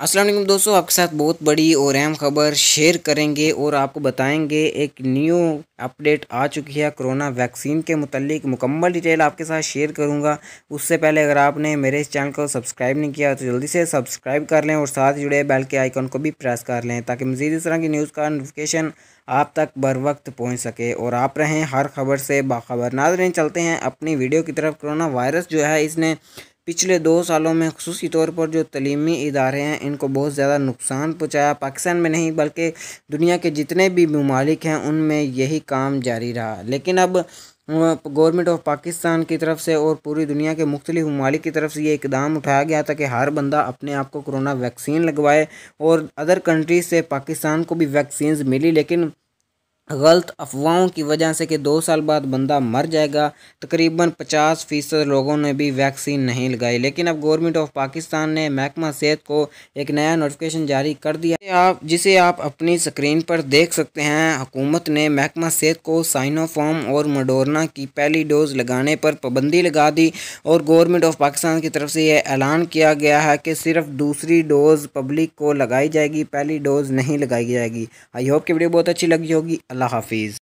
असलम दोस्तों आपके साथ बहुत बड़ी और अहम खबर शेयर करेंगे और आपको बताएंगे एक न्यू अपडेट आ चुकी है कोरोना वैक्सीन के मतलब मुकम्मल डिटेल आपके साथ शेयर करूंगा उससे पहले अगर आपने मेरे इस चैनल को सब्सक्राइब नहीं किया तो जल्दी से सब्सक्राइब कर लें और साथ जुड़े बैल के आइकन को भी प्रेस कर लें ताकि मज़ीद इस तरह की न्यूज़ का नोटिफिकेशन आप तक बर वक्त पहुँच सके और आप रहें हर खबर से बाखबर नाजरें चलते हैं अपनी वीडियो की तरफ कोरोना वायरस जो है इसने पिछले दो सालों में खसूस तौर पर जो तलीमी इदारे हैं इनको बहुत ज़्यादा नुकसान पहुँचाया पाकिस्तान में नहीं बल्कि दुनिया के जितने भी ममालिक हैं उनमें यही काम जारी रहा लेकिन अब गवर्नमेंट ऑफ पाकिस्तान की तरफ से और पूरी दुनिया के मुख्तलि ममालिक की तरफ से ये इकदाम उठाया गया था कि हर बंदा अपने आप को कोरोना वैक्सीन लगवाए और अदर कंट्रीज से पाकिस्तान को भी वैक्सीन मिली लेकिन गलत अफवाहों की वजह से कि दो साल बाद बंदा मर जाएगा तकरीबन पचास फ़ीसद लोगों ने भी वैक्सीन नहीं लगाई लेकिन अब गवर्नमेंट ऑफ पाकिस्तान ने महकमा सेहत को एक नया नोटिफिकेशन जारी कर दिया आप जिसे आप अपनी स्क्रीन पर देख सकते हैं हुकूमत ने महकमा सेहत को साइनोफॉर्म और मडोरना की पहली डोज लगाने पर पाबंदी लगा दी और गवर्नमेंट ऑफ पाकिस्तान की तरफ से यह ऐलान किया गया है कि सिर्फ दूसरी डोज पब्लिक को लगाई जाएगी पहली डोज नहीं लगाई जाएगी आई होप की वीडियो बहुत अच्छी लगी होगी अल्लाह हाफिज़